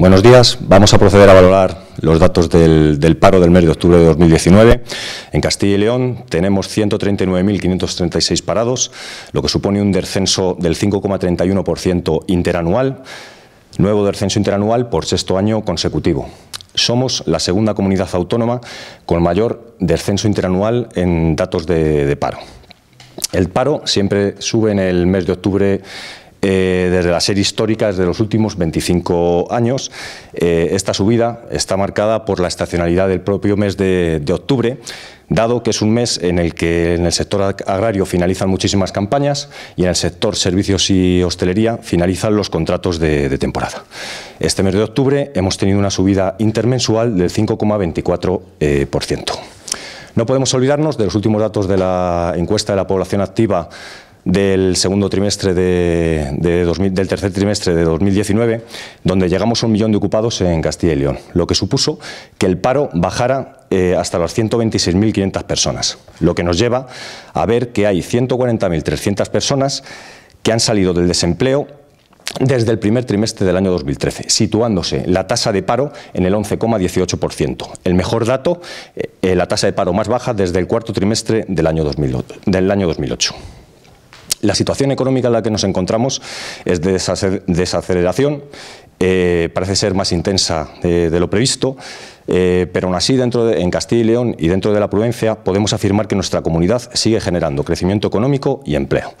Buenos días. Vamos a proceder a valorar los datos del, paro del mes de octubre de 2019. En Castilla y León tenemos 139.536 parados, lo que supone un descenso del 5,31% interanual, nuevo descenso interanual por sexto año consecutivo. Somos la segunda comunidad autónoma con mayor descenso interanual en datos de, de paro. El paro siempre sube en el mes de octubre eh, desde la serie histórica, desde los últimos 25 años. Eh, esta subida está marcada por la estacionalidad del propio mes de, octubre, dado que es un mes en el que en el sector agrario finalizan muchísimas campañas y en el sector servicios y hostelería finalizan los contratos de, temporada. Este mes de octubre hemos tenido una subida intermensual del 5,24%. Eh, no podemos olvidarnos de los últimos datos de la encuesta de la población activa del segundo trimestre de, del tercer trimestre de 2019, donde llegamos a un millón de ocupados en Castilla y León, lo que supuso que el paro bajara eh, hasta las 126.500 personas, lo que nos lleva a ver que hay 140.300 personas que han salido del desempleo desde el primer trimestre del año 2013, situándose la tasa de paro en el 11,18%, el mejor dato, eh, eh, la tasa de paro más baja desde el cuarto trimestre del año Del año 2008. La situación económica en la que nos encontramos es de desaceleración, eh, parece ser más intensa eh, de lo previsto, eh, pero aún así dentro de, en Castilla y León y dentro de la prudencia podemos afirmar que nuestra comunidad sigue generando crecimiento económico y empleo.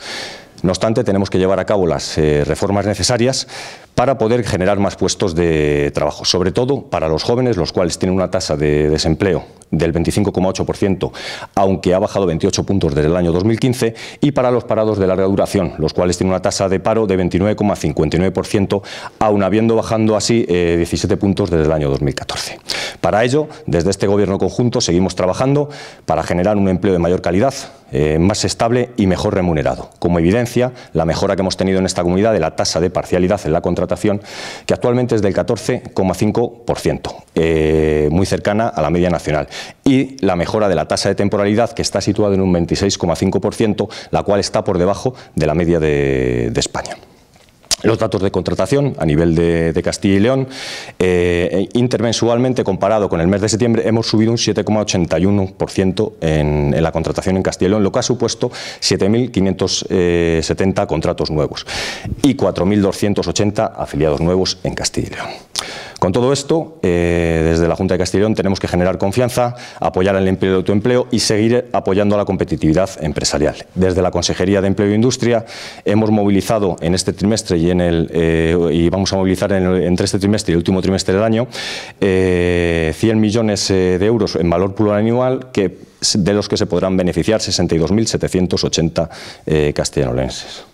No obstante, tenemos que llevar a cabo las reformas necesarias para poder generar más puestos de trabajo, sobre todo para los jóvenes, los cuales tienen una tasa de desempleo del 25,8%, aunque ha bajado 28 puntos desde el año 2015, y para los parados de larga duración, los cuales tienen una tasa de paro de 29,59%, aun habiendo bajando así 17 eh, puntos desde el año 2014. Para ello, desde este Gobierno conjunto seguimos trabajando para generar un empleo de mayor calidad, eh, más estable y mejor remunerado. Como evidencia, la mejora que hemos tenido en esta comunidad de la tasa de parcialidad en la contratación, que actualmente es del 14,5%. Eh, muy cercana a la media nacional y la mejora de la tasa de temporalidad que está situada en un 26,5%, la cual está por debajo de la media de, España. Los datos de contratación a nivel de, Castilla y León, eh, intermensualmente comparado con el mes de septiembre, hemos subido un 7,81% en, la contratación en Castilla y León, lo que ha supuesto 7.570 eh, contratos nuevos y 4.280 afiliados nuevos en Castilla y León. Con todo esto, eh, desde la Junta de Castellón tenemos que generar confianza, apoyar el empleo y el autoempleo y seguir apoyando a la competitividad empresarial. Desde la Consejería de Empleo e Industria hemos movilizado en este trimestre y, eh, vamos a movilizar entre este trimestre y el último trimestre del año 100 eh, millones de euros en valor plurianual que, de los que se podrán beneficiar 62.780 castellanolenses.